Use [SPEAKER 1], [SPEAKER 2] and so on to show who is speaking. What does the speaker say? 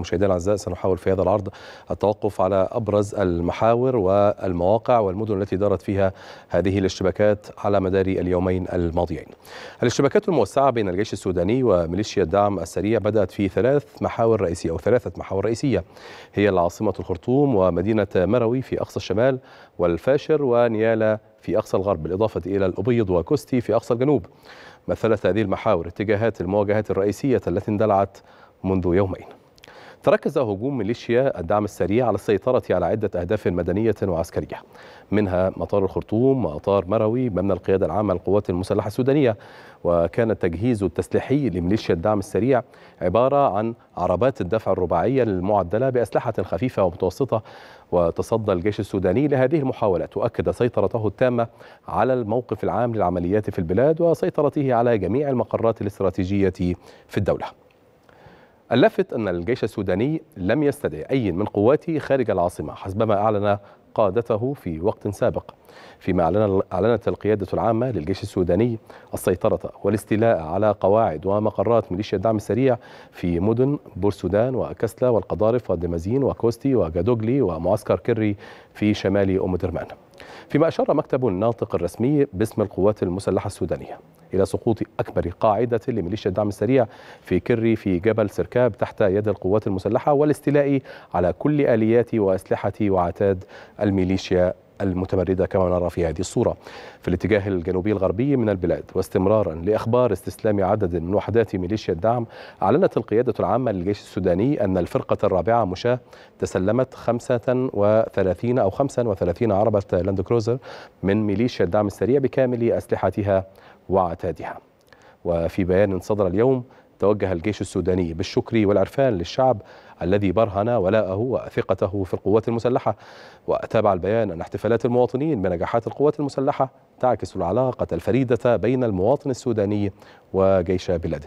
[SPEAKER 1] مشاهدينا الاعزاء سنحاول في هذا العرض التوقف على ابرز المحاور والمواقع والمدن التي دارت فيها هذه الاشتباكات على مدار اليومين الماضيين. الاشتباكات الموسعه بين الجيش السوداني وميليشيا الدعم السريع بدات في ثلاث محاور رئيسيه او ثلاثه محاور رئيسيه هي العاصمه الخرطوم ومدينه مروي في اقصى الشمال والفاشر ونيالا في اقصى الغرب بالاضافه الى الابيض وكوستي في اقصى الجنوب. مثلت هذه المحاور اتجاهات المواجهات الرئيسيه التي اندلعت منذ يومين. تركز هجوم ميليشيا الدعم السريع على السيطرة على عدة أهداف مدنية وعسكرية منها مطار الخرطوم ومطار مروي مبنى القيادة العامة للقوات المسلحة السودانية وكان التجهيز التسليحي لميليشيا الدعم السريع عبارة عن عربات الدفع الرباعية المعدلة بأسلحة خفيفة ومتوسطة وتصدى الجيش السوداني لهذه المحاولات وأكد سيطرته التامة على الموقف العام للعمليات في البلاد وسيطرته على جميع المقرات الاستراتيجية في الدولة اللافت أن الجيش السوداني لم يستدعي أي من قواته خارج العاصمة حسبما أعلن قادته في وقت سابق فيما أعلنت القيادة العامة للجيش السوداني السيطرة والاستيلاء على قواعد ومقرات ميليشيا الدعم السريع في مدن بورسودان وكسلا والقضارف ودمازين وكوستي وجادوغلي ومعسكر كري في شمال أم درمان فيما أشار مكتب الناطق الرسمي باسم القوات المسلحة السودانية إلى سقوط أكبر قاعدة لميليشيا الدعم السريع في كري في جبل سركاب تحت يد القوات المسلحة والاستيلاء على كل آليات وأسلحة وعتاد الميليشيا المتمردة كما نرى في هذه الصورة في الاتجاه الجنوبي الغربي من البلاد واستمرارا لأخبار استسلام عدد من وحدات ميليشيا الدعم أعلنت القيادة العامة للجيش السوداني أن الفرقة الرابعة مشاة تسلمت 35 أو 35 عربة لاند كروزر من ميليشيا الدعم السريع بكامل أسلحتها وعتادها وفي بيان صدر اليوم توجه الجيش السوداني بالشكر والعرفان للشعب الذي برهن ولاءه وثقته في القوات المسلحة وتابع البيان أن احتفالات المواطنين بنجاحات القوات المسلحة تعكس العلاقة الفريدة بين المواطن السوداني وجيش بلاده